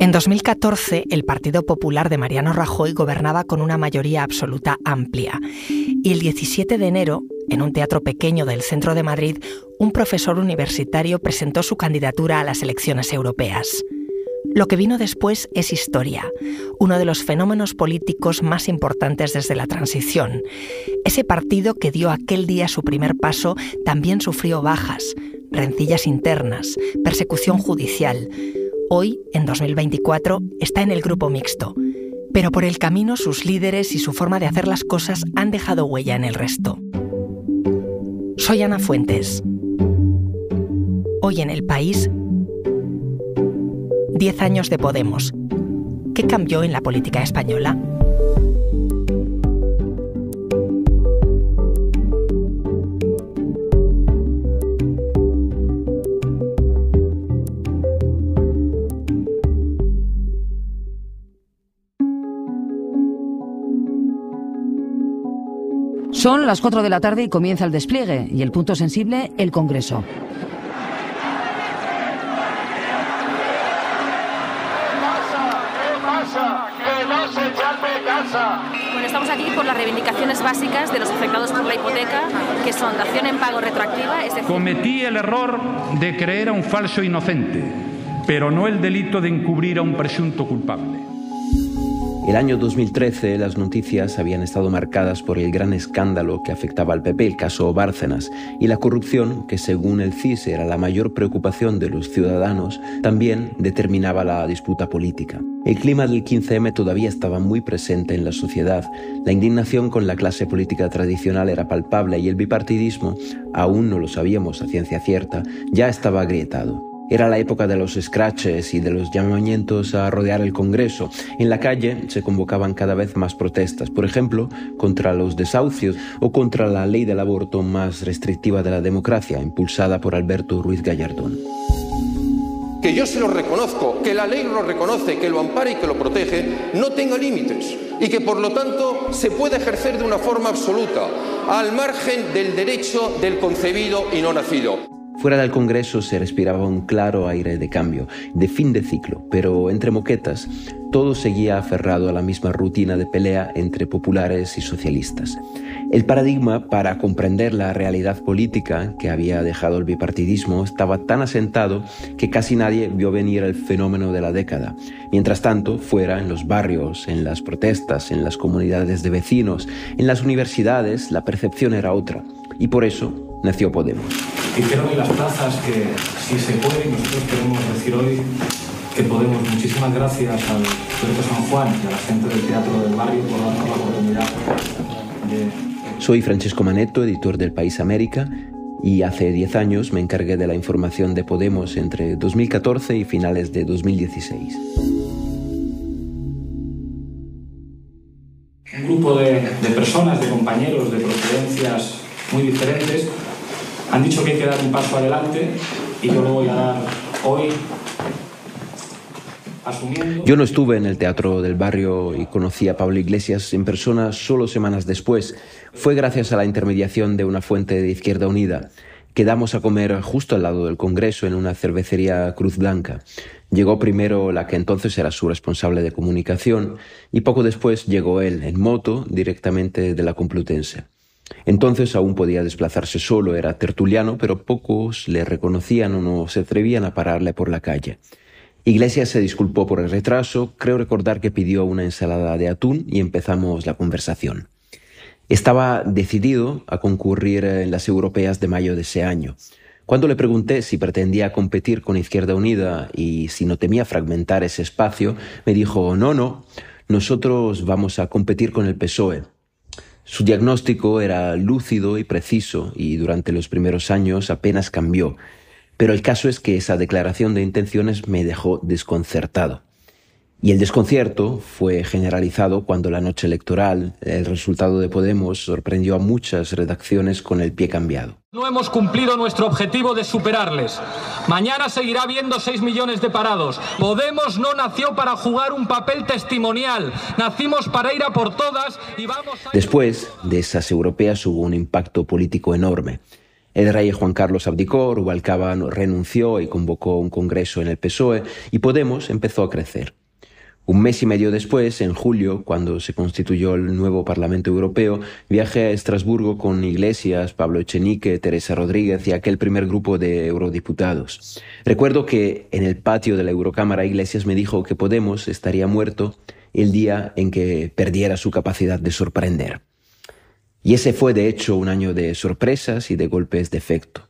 En 2014, el Partido Popular de Mariano Rajoy gobernaba con una mayoría absoluta amplia. Y el 17 de enero, en un teatro pequeño del centro de Madrid, un profesor universitario presentó su candidatura a las elecciones europeas. Lo que vino después es historia, uno de los fenómenos políticos más importantes desde la transición. Ese partido que dio aquel día su primer paso también sufrió bajas, rencillas internas, persecución judicial hoy, en 2024, está en el grupo mixto, pero por el camino sus líderes y su forma de hacer las cosas han dejado huella en el resto. Soy Ana Fuentes. Hoy en el país, 10 años de Podemos. ¿Qué cambió en la política española? Son las 4 de la tarde y comienza el despliegue y el punto sensible, el Congreso. no se casa! Bueno, estamos aquí por las reivindicaciones básicas de los afectados por la hipoteca, que son dación en pago retroactiva. Es decir... Cometí el error de creer a un falso inocente, pero no el delito de encubrir a un presunto culpable. El año 2013 las noticias habían estado marcadas por el gran escándalo que afectaba al PP, el caso Bárcenas, y la corrupción, que según el CIS era la mayor preocupación de los ciudadanos, también determinaba la disputa política. El clima del 15M todavía estaba muy presente en la sociedad, la indignación con la clase política tradicional era palpable y el bipartidismo, aún no lo sabíamos a ciencia cierta, ya estaba agrietado. Era la época de los scratches y de los llamamientos a rodear el Congreso. En la calle se convocaban cada vez más protestas, por ejemplo, contra los desahucios o contra la ley del aborto más restrictiva de la democracia, impulsada por Alberto Ruiz Gallardón. Que yo se lo reconozco, que la ley lo reconoce, que lo ampara y que lo protege, no tenga límites y que por lo tanto se pueda ejercer de una forma absoluta, al margen del derecho del concebido y no nacido. Fuera del Congreso se respiraba un claro aire de cambio, de fin de ciclo, pero entre moquetas todo seguía aferrado a la misma rutina de pelea entre populares y socialistas. El paradigma para comprender la realidad política que había dejado el bipartidismo estaba tan asentado que casi nadie vio venir el fenómeno de la década. Mientras tanto, fuera, en los barrios, en las protestas, en las comunidades de vecinos, en las universidades, la percepción era otra. Y por eso, nació Podemos. Hicieron las plazas que, si se puede, nosotros queremos decir hoy que Podemos, muchísimas gracias al Teatro San Juan y a la gente del Teatro del Barrio por darnos la oportunidad de... Soy Francesco Manetto, editor del País América, y hace 10 años me encargué de la información de Podemos entre 2014 y finales de 2016. Un grupo de, de personas, de compañeros de procedencias muy diferentes, han dicho que hay que dar un paso adelante y yo lo voy a dar hoy yo no estuve en el teatro del barrio y conocí a Pablo Iglesias en persona solo semanas después. Fue gracias a la intermediación de una fuente de Izquierda Unida. Quedamos a comer justo al lado del Congreso en una cervecería Cruz Blanca. Llegó primero la que entonces era su responsable de comunicación y poco después llegó él en moto directamente de la Complutense. Entonces aún podía desplazarse solo, era tertuliano, pero pocos le reconocían o no se atrevían a pararle por la calle. Iglesias se disculpó por el retraso, creo recordar que pidió una ensalada de atún y empezamos la conversación. Estaba decidido a concurrir en las europeas de mayo de ese año. Cuando le pregunté si pretendía competir con Izquierda Unida y si no temía fragmentar ese espacio, me dijo, no, no, nosotros vamos a competir con el PSOE. Su diagnóstico era lúcido y preciso y durante los primeros años apenas cambió, pero el caso es que esa declaración de intenciones me dejó desconcertado. Y el desconcierto fue generalizado cuando la noche electoral, el resultado de Podemos, sorprendió a muchas redacciones con el pie cambiado. No hemos cumplido nuestro objetivo de superarles. Mañana seguirá habiendo 6 millones de parados. Podemos no nació para jugar un papel testimonial. Nacimos para ir a por todas y vamos a... Después de esas europeas hubo un impacto político enorme. El rey Juan Carlos abdicó, Rubalcaba renunció y convocó un congreso en el PSOE y Podemos empezó a crecer. Un mes y medio después, en julio, cuando se constituyó el nuevo Parlamento Europeo, viajé a Estrasburgo con Iglesias, Pablo Echenique, Teresa Rodríguez y aquel primer grupo de eurodiputados. Recuerdo que en el patio de la Eurocámara Iglesias me dijo que Podemos estaría muerto el día en que perdiera su capacidad de sorprender. Y ese fue, de hecho, un año de sorpresas y de golpes de efecto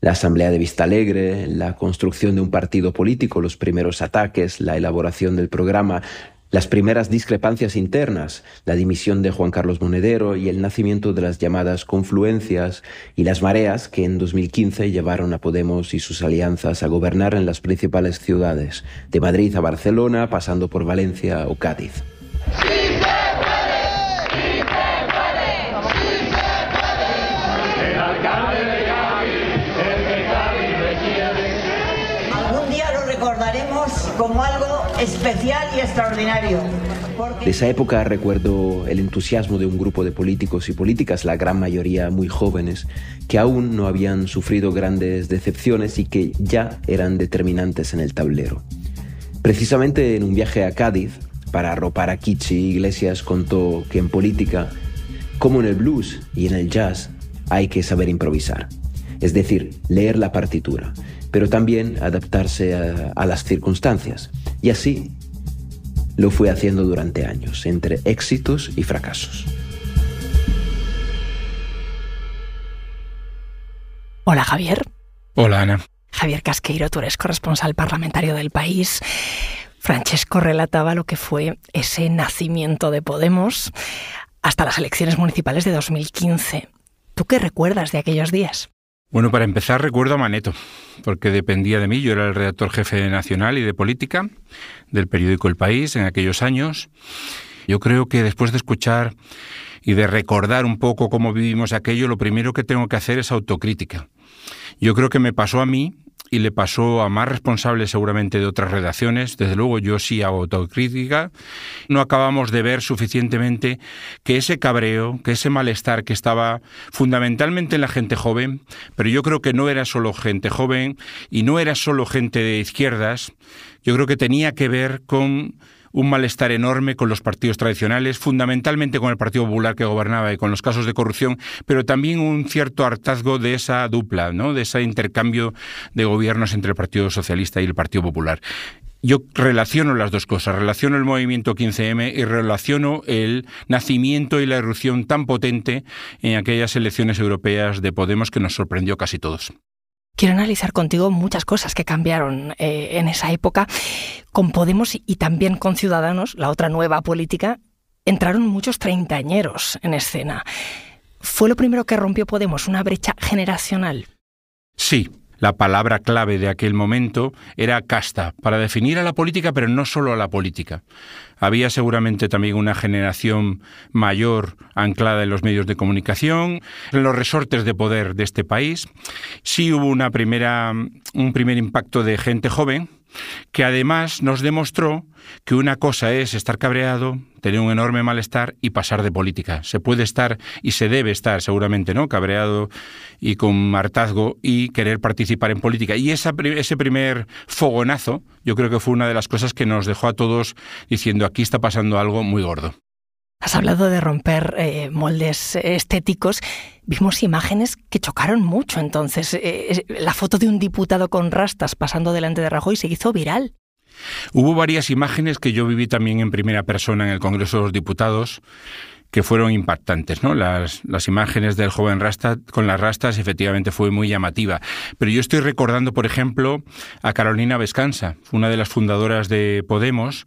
la Asamblea de Vista Alegre, la construcción de un partido político, los primeros ataques, la elaboración del programa, las primeras discrepancias internas, la dimisión de Juan Carlos Monedero y el nacimiento de las llamadas confluencias y las mareas que en 2015 llevaron a Podemos y sus alianzas a gobernar en las principales ciudades, de Madrid a Barcelona, pasando por Valencia o Cádiz. haremos como algo especial y extraordinario. De esa época recuerdo el entusiasmo de un grupo de políticos y políticas, la gran mayoría muy jóvenes, que aún no habían sufrido grandes decepciones y que ya eran determinantes en el tablero. Precisamente en un viaje a Cádiz, para arropar a Kichi, Iglesias contó que en política, como en el blues y en el jazz, hay que saber improvisar. Es decir, leer la partitura, pero también adaptarse a, las circunstancias. Y así lo fue haciendo durante años, entre éxitos y fracasos. Hola Javier. Hola Ana. Javier Casqueiro, tú eres corresponsal parlamentario del país. Francesco relataba lo que fue ese nacimiento de Podemos hasta las elecciones municipales de 2015. ¿Tú qué recuerdas de aquellos días? Bueno, para empezar recuerdo a Maneto, porque dependía de mí, yo era el redactor jefe nacional y de política del periódico El País en aquellos años. Yo creo que después de escuchar y de recordar un poco cómo vivimos aquello, lo primero que tengo que hacer es autocrítica. Yo creo que me pasó a mí y le pasó a más responsables seguramente de otras redacciones, desde luego yo sí hago autocrítica, no acabamos de ver suficientemente que ese cabreo, que ese malestar que estaba fundamentalmente en la gente joven, pero yo creo que no era solo gente joven y no era solo gente de izquierdas, yo creo que tenía que ver con un malestar enorme con los partidos tradicionales, fundamentalmente con el Partido Popular que gobernaba y con los casos de corrupción, pero también un cierto hartazgo de esa dupla, de ese intercambio de gobiernos entre el Partido Socialista y el Partido Popular yo relaciono las dos cosas, relaciono el movimiento 15M y relaciono el nacimiento y la erupción tan potente en aquellas elecciones europeas de Podemos que nos sorprendió casi todos quiero analizar contigo muchas cosas que cambiaron eh, en esa época. Con Podemos y también con Ciudadanos, la otra nueva política, entraron muchos treintañeros en escena. ¿Fue lo primero que rompió Podemos, una brecha generacional? Sí, la palabra clave de aquel momento era casta, para definir a la política, pero no solo a la política. Había seguramente también una generación mayor anclada en los medios de comunicación, en los resortes de poder de este país. Sí hubo una primera, un primer impacto de gente joven, que además nos demostró que una cosa es estar cabreado, tener un enorme malestar y pasar de política. Se puede estar y se debe estar seguramente, ¿no? Cabreado y con hartazgo y querer participar en política. Y ese primer fogonazo, yo creo que fue una de las cosas que nos dejó a todos diciendo aquí está pasando algo muy gordo. Has hablado de romper eh, moldes estéticos vimos imágenes que chocaron mucho. Entonces, eh, eh, la foto de un diputado con rastas pasando delante de Rajoy se hizo viral. Hubo varias imágenes que yo viví también en primera persona en el Congreso de los Diputados que fueron impactantes, ¿no? Las, las imágenes del joven Rasta con las rastas efectivamente fue muy llamativa. Pero yo estoy recordando, por ejemplo, a Carolina Vescanza, una de las fundadoras de Podemos,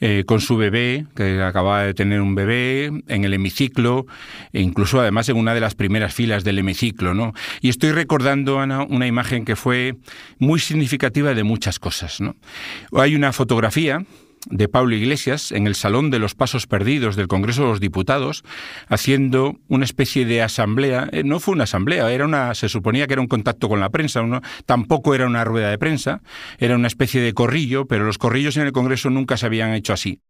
eh, con su bebé, que acababa de tener un bebé, en el hemiciclo, e incluso además en una de las primeras filas del hemiciclo, ¿no? Y estoy recordando, Ana, una imagen que fue muy significativa de muchas cosas, ¿no? Hay una fotografía de Pablo Iglesias en el Salón de los Pasos Perdidos del Congreso de los Diputados, haciendo una especie de asamblea. Eh, no fue una asamblea, era una, se suponía que era un contacto con la prensa, tampoco era una rueda de prensa, era una especie de corrillo, pero los corrillos en el Congreso nunca se habían hecho así.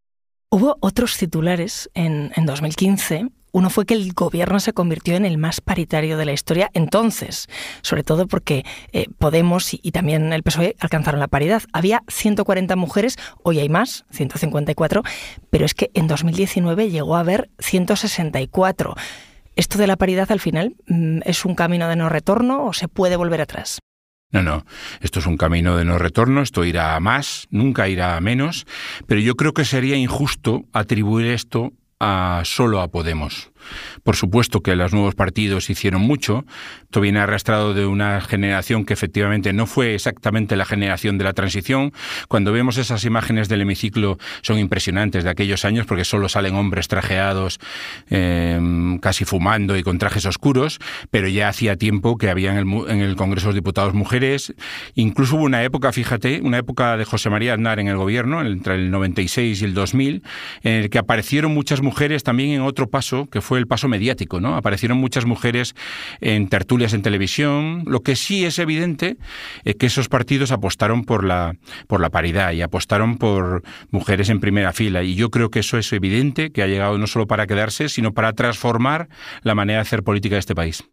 Hubo otros titulares en, en 2015 uno fue que el gobierno se convirtió en el más paritario de la historia entonces, sobre todo porque eh, Podemos y, y, también el PSOE alcanzaron la paridad. Había 140 mujeres, hoy hay más, 154, pero es que en 2019 llegó a haber 164. ¿Esto de la paridad al final mm, es un camino de no retorno o se puede volver atrás? No, no, esto es un camino de no retorno, esto irá a más, nunca irá a menos, pero yo creo que sería injusto atribuir esto a solo a Podemos. Por supuesto que los nuevos partidos hicieron mucho. Esto viene arrastrado de una generación que efectivamente no fue exactamente la generación de la transición. Cuando vemos esas imágenes del hemiciclo son impresionantes de aquellos años porque solo salen hombres trajeados, eh, casi fumando y con trajes oscuros, pero ya hacía tiempo que había en el, Congreso de los Diputados mujeres. Incluso hubo una época, fíjate, una época de José María Aznar en el gobierno, entre el 96 y el 2000, en el que aparecieron muchas mujeres también en otro paso que fue fue el paso mediático, ¿no? Aparecieron muchas mujeres en tertulias en televisión. Lo que sí es evidente es que esos partidos apostaron por la, por la paridad y apostaron por mujeres en primera fila. Y yo creo que eso es evidente, que ha llegado no solo para quedarse, sino para transformar la manera de hacer política de este país.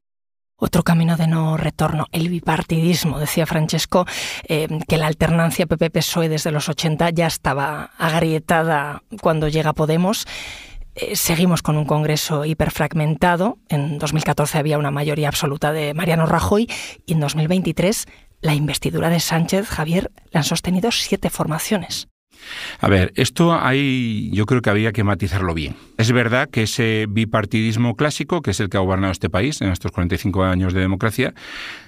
Otro camino de no retorno, el bipartidismo. Decía Francesco eh, que la alternancia PP-PSOE desde los 80 ya estaba agrietada cuando llega Podemos. Eh, seguimos con un Congreso hiperfragmentado. En 2014 había una mayoría absoluta de Mariano Rajoy y en 2023 la investidura de Sánchez, Javier, la han sostenido siete formaciones. A ver, esto hay, yo creo que había que matizarlo bien. Es verdad que ese bipartidismo clásico, que es el que ha gobernado este país en estos 45 años de democracia,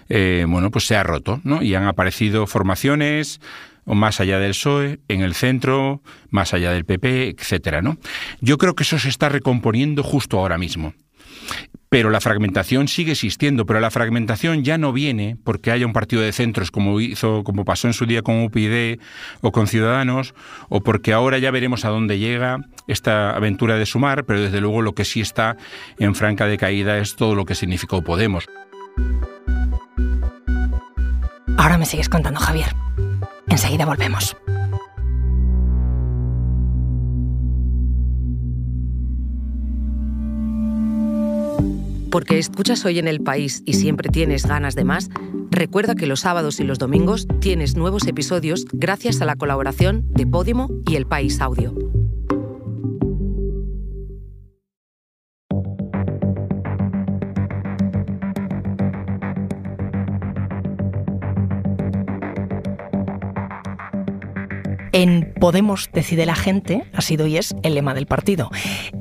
eh, bueno, pues se ha roto, ¿no? Y han aparecido formaciones, o más allá del PSOE, en el centro, más allá del PP, etcétera, ¿no? Yo creo que eso se está recomponiendo justo ahora mismo. Pero la fragmentación sigue existiendo, pero la fragmentación ya no viene porque haya un partido de centros como hizo, como pasó en su día con UPyD o con Ciudadanos, o porque ahora ya veremos a dónde llega esta aventura de sumar, pero desde luego lo que sí está en franca decaída es todo lo que significó Podemos. Ahora me sigues contando, Javier. Enseguida volvemos. Porque escuchas hoy en el país y siempre tienes ganas de más, recuerda que los sábados y los domingos tienes nuevos episodios gracias a la colaboración de Podimo y el País Audio. En Podemos decide la gente ha sido y es el lema del partido.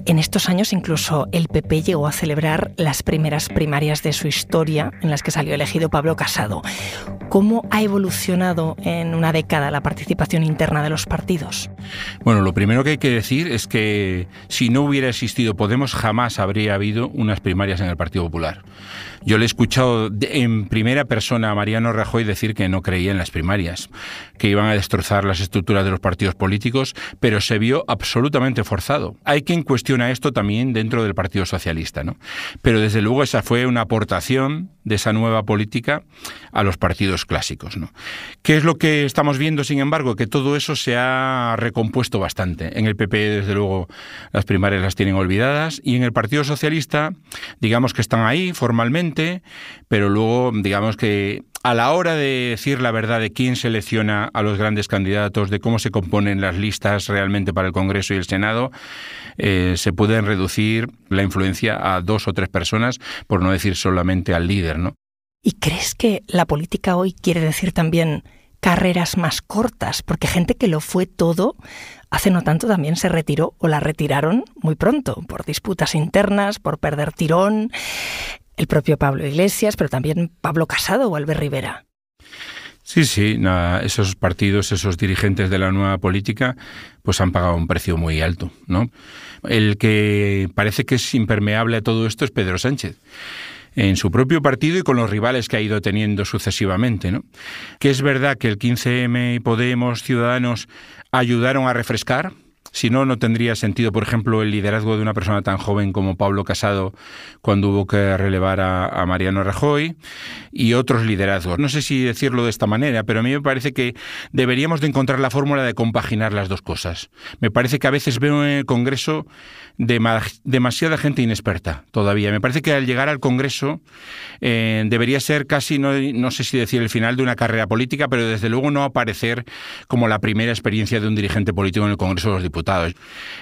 En estos años incluso el PP llegó a celebrar las primeras primarias de su historia en las que salió elegido Pablo Casado. ¿Cómo ha evolucionado en una década la participación interna de los partidos? Bueno, lo primero que hay que decir es que si no hubiera existido Podemos jamás habría habido unas primarias en el Partido Popular. Yo le he escuchado en primera persona a Mariano Rajoy decir que no creía en las primarias, que iban a destrozar las estructuras de los partidos políticos, pero se vio absolutamente forzado. Hay quien cuestiona esto también dentro del Partido Socialista, ¿no? Pero desde luego esa fue una aportación de esa nueva política a los partidos clásicos, ¿no? ¿Qué es lo que estamos viendo, sin embargo? Que todo eso se ha recompuesto bastante. En el PP, e, desde luego, las primarias las tienen olvidadas y en el Partido Socialista, digamos que están ahí formalmente, pero luego, digamos que a la hora de decir la verdad de quién selecciona a los grandes candidatos, de cómo se componen las listas realmente para el Congreso y el Senado, eh, se pueden reducir la influencia a dos o tres personas, por no decir solamente al líder, ¿no? ¿Y crees que la política hoy quiere decir también carreras más cortas? Porque gente que lo fue todo hace no tanto también se retiró o la retiraron muy pronto, por disputas internas, por perder tirón el propio Pablo Iglesias, pero también Pablo Casado o Albert Rivera. Sí, sí, esos partidos, esos dirigentes de la nueva política, pues han pagado un precio muy alto, ¿no? El que parece que es impermeable a todo esto es Pedro Sánchez en su propio partido y con los rivales que ha ido teniendo sucesivamente. ¿no? Que es verdad que el 15M, y Podemos, Ciudadanos ayudaron a refrescar, si no, no tendría sentido, por ejemplo, el liderazgo de una persona tan joven como Pablo Casado cuando hubo que relevar a, Mariano Rajoy y otros liderazgos. No sé si decirlo de esta manera, pero a mí me parece que deberíamos de encontrar la fórmula de compaginar las dos cosas. Me parece que a veces veo en el Congreso demasiada gente inexperta todavía. Me parece que al llegar al Congreso eh, debería ser casi, no, no sé si decir el final de una carrera política, pero desde luego no aparecer como la primera experiencia de un dirigente político en el Congreso de los Diputados.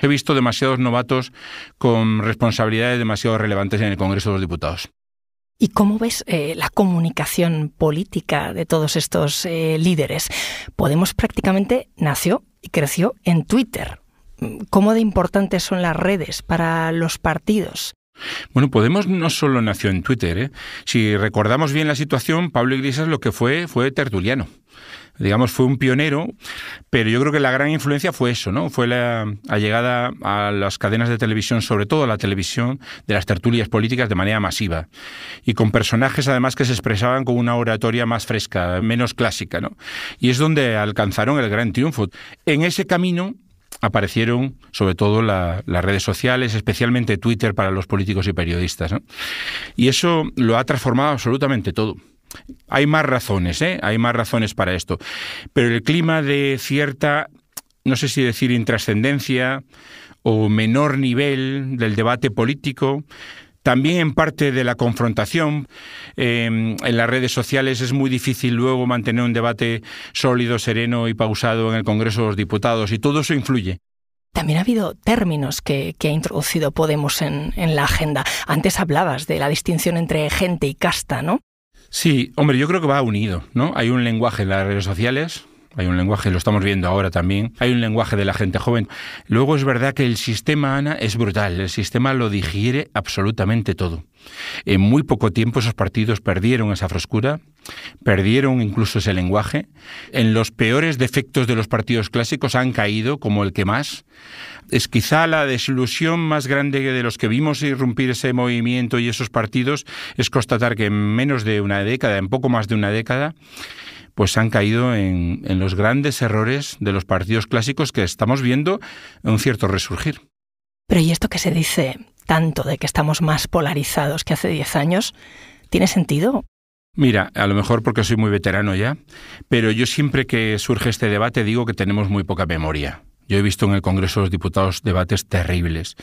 He visto demasiados novatos con responsabilidades demasiado relevantes en el Congreso de los Diputados. ¿Y cómo ves eh, la comunicación política de todos estos eh, líderes? Podemos prácticamente nació y creció en Twitter. ¿Cómo de importantes son las redes para los partidos? Bueno, Podemos no solo nació en Twitter. ¿eh? Si recordamos bien la situación, Pablo Iglesias lo que fue fue tertuliano digamos, fue un pionero, pero yo creo que la gran influencia fue eso, ¿no? Fue la, llegada a las cadenas de televisión, sobre todo a la televisión, de las tertulias políticas de manera masiva. Y con personajes, además, que se expresaban con una oratoria más fresca, menos clásica, ¿no? Y es donde alcanzaron el gran triunfo. En ese camino, aparecieron sobre todo las redes sociales, especialmente Twitter para los políticos y periodistas. Y eso lo ha transformado absolutamente todo hay más razones, ¿eh? hay más razones para esto. Pero el clima de cierta, no sé si decir intrascendencia o menor nivel del debate político, también en parte de la confrontación. Em, en las redes sociales es muy difícil luego mantener un debate sólido, sereno y pausado en el Congreso de los Diputados y todo eso influye. También ha habido términos que, ha introducido Podemos en, la agenda. Antes hablabas de la distinción entre gente y casta, ¿no? Sí, hombre, yo creo que va unido, ¿no? Hay un lenguaje en las redes sociales, hay un lenguaje, lo estamos viendo ahora también, hay un lenguaje de la gente joven. Luego es verdad que el sistema, Ana, es brutal, el sistema lo digiere absolutamente todo. En muy poco tiempo esos partidos perdieron esa frescura, perdieron incluso ese lenguaje. En los peores defectos de los partidos clásicos han caído como el que más es quizá la desilusión más grande de los que vimos irrumpir ese movimiento y esos partidos es constatar que en menos de una década, en poco más de una década, pues han caído en, los grandes errores de los partidos clásicos que estamos viendo un cierto resurgir. Pero ¿y esto que se dice tanto de que estamos más polarizados que hace 10 años? ¿Tiene sentido? Mira, a lo mejor porque soy muy veterano ya, pero yo siempre que surge este debate digo que tenemos muy poca memoria. Yo he visto en el Congreso de los Diputados debates terribles.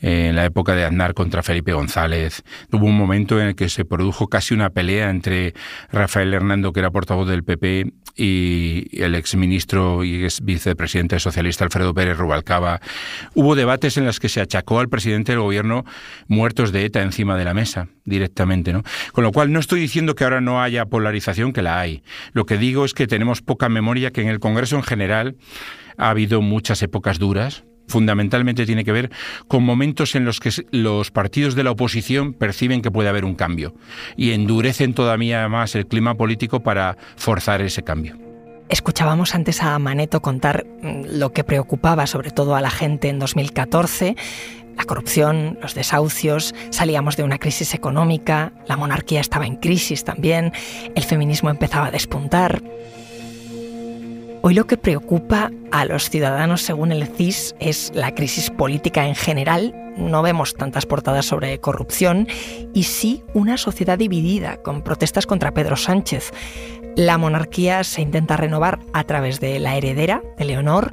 en la época de Aznar contra Felipe González, hubo un momento en el que se produjo casi una pelea entre Rafael Hernando, que era portavoz del PP, y el exministro y ex vicepresidente socialista Alfredo Pérez Rubalcaba. Hubo debates en los que se achacó al presidente del gobierno muertos de ETA encima de la mesa directamente. ¿no? Con lo cual, no estoy diciendo que ahora no haya polarización, que la hay. Lo que digo es que tenemos poca memoria, que en el Congreso en general ha habido muchas épocas duras, fundamentalmente tiene que ver con momentos en los que los partidos de la oposición perciben que puede haber un cambio y endurecen todavía más el clima político para forzar ese cambio. Escuchábamos antes a Maneto contar mm, lo que preocupaba sobre todo a la gente en 2014, la corrupción, los desahucios, salíamos de una crisis económica, la monarquía estaba en crisis también, el feminismo empezaba a despuntar. Hoy lo que preocupa a los ciudadanos, según el CIS, es la crisis política en general. No vemos tantas portadas sobre corrupción y sí una sociedad dividida, con protestas contra Pedro Sánchez. La monarquía se intenta renovar a través de la heredera, de Leonor,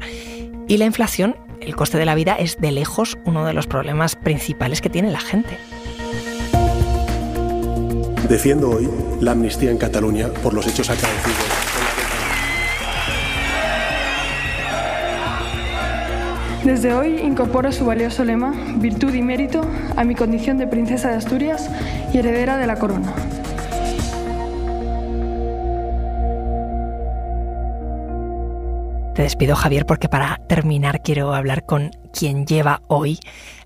y la inflación, el coste de la vida, es de lejos uno de los problemas principales que tiene la gente. Defiendo hoy la amnistía en Cataluña por los hechos acaecidos. Desde hoy incorporo su valioso lema, virtud y mérito, a mi condición de princesa de Asturias y heredera de la corona. Te despido, Javier, porque para terminar quiero hablar con quien lleva hoy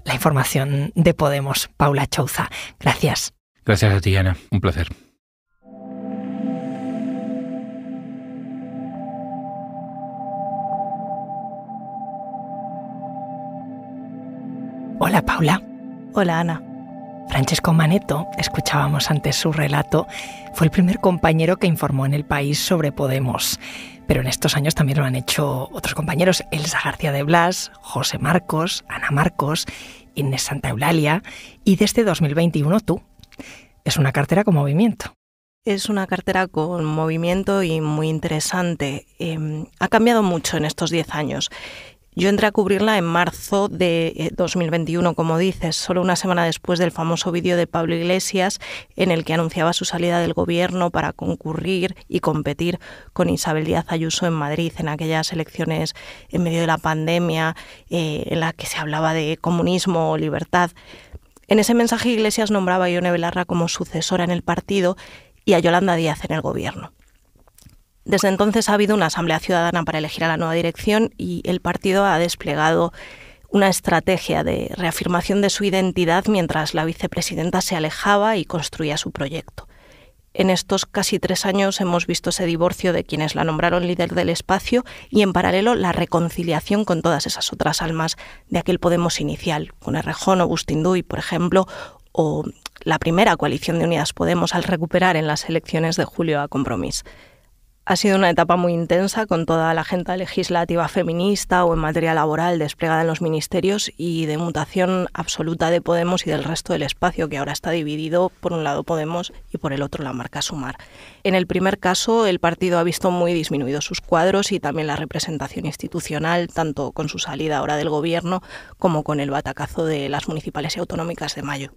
la información de Podemos, Paula Chauza. Gracias. Gracias a ti, Ana. Un placer. Hola. Hola, Ana. Francesco Maneto, escuchábamos antes su relato, fue el primer compañero que informó en el país sobre Podemos. Pero en estos años también lo han hecho otros compañeros, Elsa García de Blas, José Marcos, Ana Marcos, Inés Santa Eulalia y desde 2021 tú. Es una cartera con movimiento. Es una cartera con movimiento y muy interesante. Em, ha cambiado mucho en estos 10 años yo entré a cubrirla en marzo de 2021, eh, como dices, solo una semana después del famoso vídeo de Pablo Iglesias en el que anunciaba su salida del gobierno para concurrir y competir con Isabel Díaz Ayuso en Madrid en aquellas elecciones en medio de la pandemia eh, en la que se hablaba de comunismo o libertad. En ese mensaje Iglesias nombraba a Ione Belarra como sucesora en el partido y a Yolanda Díaz en el gobierno. Desde entonces ha habido una asamblea ciudadana para elegir a la nueva dirección y el partido ha desplegado una estrategia de reafirmación de su identidad mientras la vicepresidenta se alejaba y construía su proyecto. En estos casi tres años hemos visto ese divorcio de quienes la nombraron líder del espacio y en paralelo la reconciliación con todas esas otras almas de aquel Podemos inicial, con Errejón o Bustinduy, por ejemplo, o la primera coalición de Unidas Podemos al recuperar en las elecciones de julio a Compromís. Ha sido una etapa muy intensa con toda la agenda legislativa feminista o en materia laboral desplegada en los ministerios y de mutación absoluta de Podemos y del resto del espacio que ahora está dividido por un lado Podemos y por el otro la marca Sumar. En el primer caso, el partido ha visto muy disminuidos sus cuadros y también la representación institucional, tanto con su salida ahora del gobierno como con el batacazo de las municipales y autonómicas de mayo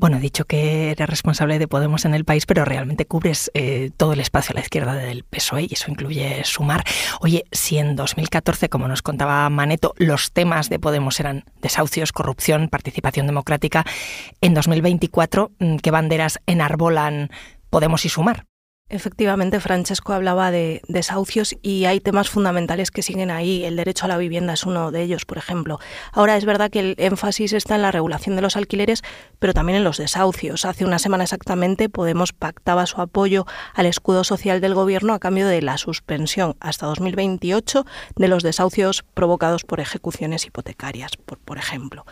bueno, he dicho que eres responsable de Podemos en el país, pero realmente cubres eh, todo el espacio a la izquierda del PSOE y eso incluye sumar. Oye, si en 2014, como nos contaba Maneto, los temas de Podemos eran desahucios, corrupción, participación democrática, en 2024, mm, ¿qué banderas enarbolan Podemos y sumar? Efectivamente, Francesco hablaba de desahucios y hay temas fundamentales que siguen ahí. El derecho a la vivienda es uno de ellos, por ejemplo. Ahora es verdad que el énfasis está en la regulación de los alquileres, pero también en los desahucios. Hace una semana exactamente, Podemos pactaba su apoyo al escudo social del Gobierno a cambio de la suspensión hasta 2028 de los desahucios provocados por ejecuciones hipotecarias, por, por ejemplo.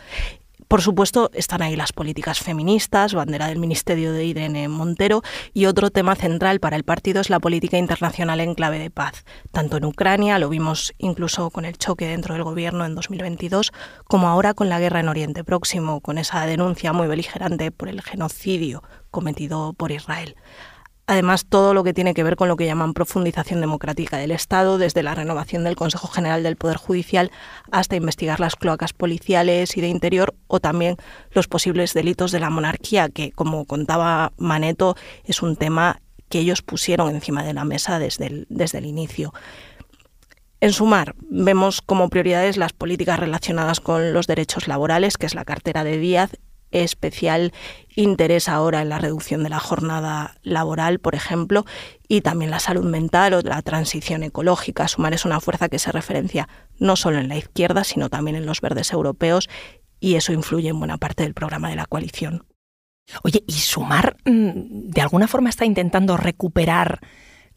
Por supuesto, están ahí las políticas feministas, bandera del Ministerio de Irene Montero, y otro tema central para el partido es la política internacional en clave de paz, tanto en Ucrania, lo vimos incluso con el choque dentro del gobierno en 2022, como ahora con la guerra en Oriente Próximo, con esa denuncia muy beligerante por el genocidio cometido por Israel. Además, todo lo que tiene que ver con lo que llaman profundización democrática del Estado, desde la renovación del Consejo General del Poder Judicial hasta investigar las cloacas policiales y de interior o también los posibles delitos de la monarquía, que, como contaba Maneto, es un tema que ellos pusieron encima de la mesa desde el, desde el inicio. En sumar, vemos como prioridades las políticas relacionadas con los derechos laborales, que es la cartera de Díaz, especial interés ahora en la reducción de la jornada laboral, por ejemplo, y también la salud mental o la transición ecológica. Sumar es una fuerza que se referencia no solo en la izquierda, sino también en los verdes europeos, y eso influye en buena parte del programa de la coalición. Oye, ¿y Sumar mm, de alguna forma está intentando recuperar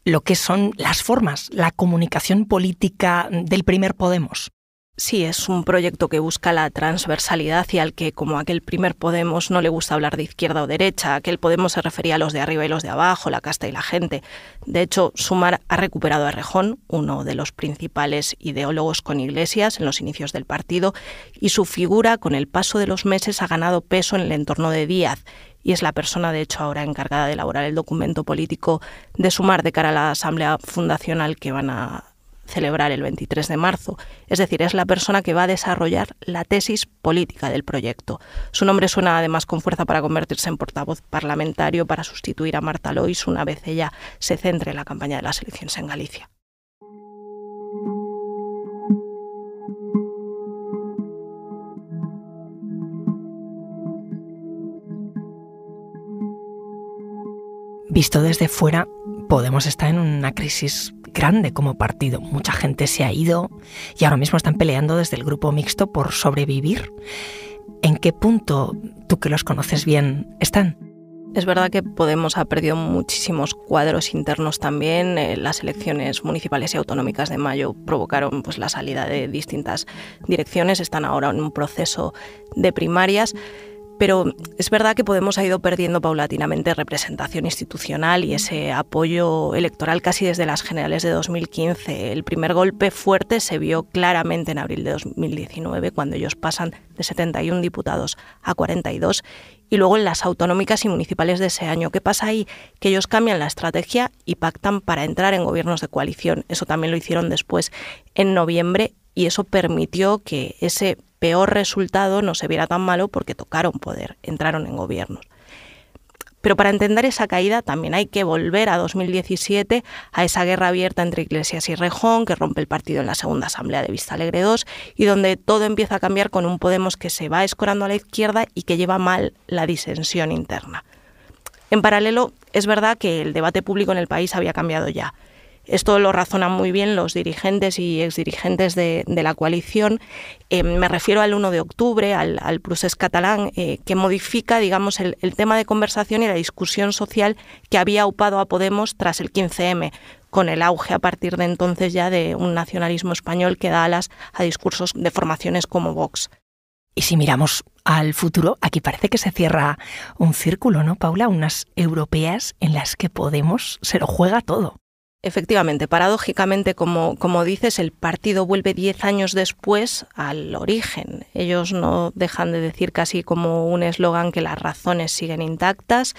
lo que son las formas, la comunicación política del primer Podemos? Sí, es un proyecto que busca la transversalidad y al que, como aquel primer Podemos, no le gusta hablar de izquierda o derecha. Aquel Podemos se refería a los de arriba y los de abajo, la casta y la gente. De hecho, Sumar ha recuperado a Rejón, uno de los principales ideólogos con Iglesias en los inicios del partido, y su figura, con el paso de los meses, ha ganado peso en el entorno de Díaz y es la persona, de hecho, ahora encargada de elaborar el documento político de Sumar de cara a la asamblea fundacional que van a celebrar el 23 de marzo, es decir, es la persona que va a desarrollar la tesis política del proyecto. Su nombre suena además con fuerza para convertirse en portavoz parlamentario para sustituir a Marta Lois una vez ella se centre en la campaña de las elecciones en Galicia. Visto desde fuera, Podemos estar en una crisis grande como partido. Mucha gente se ha ido y ahora mismo están peleando desde el grupo mixto por sobrevivir. ¿En qué punto, tú que los conoces bien, están? Es verdad que Podemos ha perdido muchísimos cuadros internos también. Eh, las elecciones municipales y autonómicas de mayo provocaron pues, la salida de distintas direcciones. Están ahora en un proceso de primarias pero es verdad que Podemos ha ido perdiendo paulatinamente representación institucional y ese apoyo electoral casi desde las generales de 2015. El primer golpe fuerte se vio claramente en abril de 2019, cuando ellos pasan de 71 diputados a 42, y luego en las autonómicas y municipales de ese año. ¿Qué pasa ahí? Que ellos cambian la estrategia y pactan para entrar en gobiernos de coalición. Eso también lo hicieron después en noviembre y eso permitió que ese peor resultado no se viera tan malo porque tocaron poder, entraron en gobierno. Pero para entender esa caída también hay que volver a 2017, a esa guerra abierta entre Iglesias y Rejón, que rompe el partido en la segunda asamblea de Vista Alegre II, y donde todo empieza a cambiar con un Podemos que se va escorando a la izquierda y que lleva mal la disensión interna. En paralelo, es verdad que el debate público en el país había cambiado ya. Esto lo razonan muy bien los dirigentes y exdirigentes de, de la coalición. Eh, me refiero al 1 de octubre, al, al catalán, eh, que modifica digamos, el, el, tema de conversación y la discusión social que había upado a Podemos tras el 15M, con el auge a partir de entonces ya de un nacionalismo español que da alas a discursos de formaciones como Vox. Y si miramos al futuro, aquí parece que se cierra un círculo, ¿no, Paula? Unas europeas en las que Podemos se lo juega todo. Efectivamente, paradójicamente, como, como, dices, el partido vuelve 10 años después al origen. Ellos no dejan de decir casi como un eslogan que las razones siguen intactas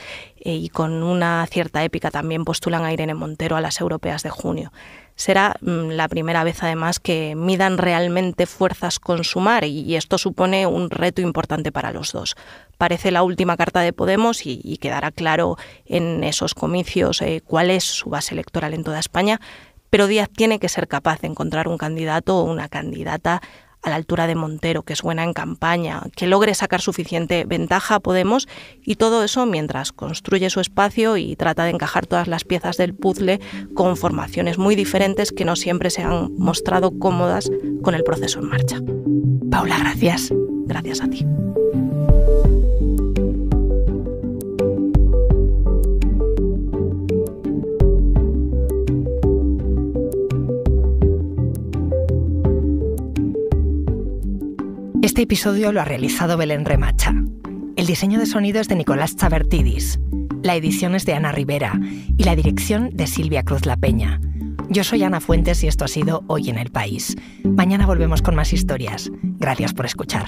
eh, y con una cierta épica también postulan a Irene Montero a las europeas de junio. Será mm, la primera vez además que midan realmente fuerzas con sumar y, y esto supone un reto importante para los dos. Parece la última carta de Podemos y, quedará claro en esos comicios eh, cuál es su base electoral en toda España, pero Díaz tiene que ser capaz de encontrar un candidato o una candidata a la altura de Montero, que es buena en campaña, que logre sacar suficiente ventaja a Podemos y todo eso mientras construye su espacio y trata de encajar todas las piezas del puzzle con formaciones muy diferentes que no siempre se han mostrado cómodas con el proceso en marcha. Paula, gracias. Gracias a ti. Este episodio lo ha realizado Belén Remacha. El diseño de sonido es de Nicolás Chavertidis. la edición es de Ana Rivera y la dirección de Silvia Cruz La Peña. Yo soy Ana Fuentes y esto ha sido Hoy en el País. Mañana volvemos con más historias. Gracias por escuchar.